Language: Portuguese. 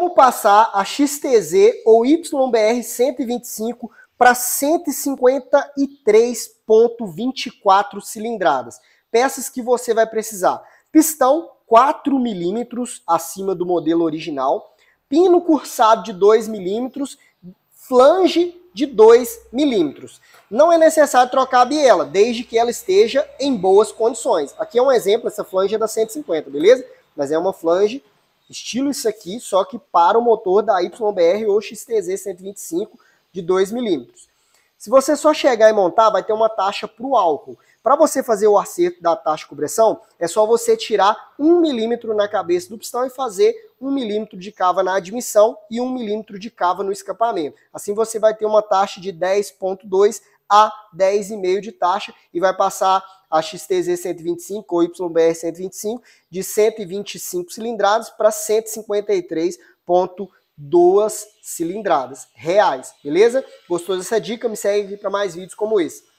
como passar a XTZ ou YBR 125 para 153.24 cilindradas. Peças que você vai precisar: pistão 4 milímetros acima do modelo original, pino cursado de 2 milímetros, flange de 2 milímetros. Não é necessário trocar a biela, desde que ela esteja em boas condições. Aqui é um exemplo, essa flange é da 150, beleza? Mas é uma flange Estilo isso aqui, só que para o motor da YBR ou XTZ 125 de 2 milímetros. Se você só chegar e montar, vai ter uma taxa para o álcool. Para você fazer o acerto da taxa de compressão, é só você tirar 1 milímetro na cabeça do pistão e fazer 1 milímetro de cava na admissão e 1 milímetro de cava no escapamento. Assim você vai ter uma taxa de 10.2 a 10,5 de taxa e vai passar a XTZ 125 ou YBR 125 de 125 cilindradas para 153.2 cilindradas reais, beleza? Gostou dessa dica? Me segue para mais vídeos como esse.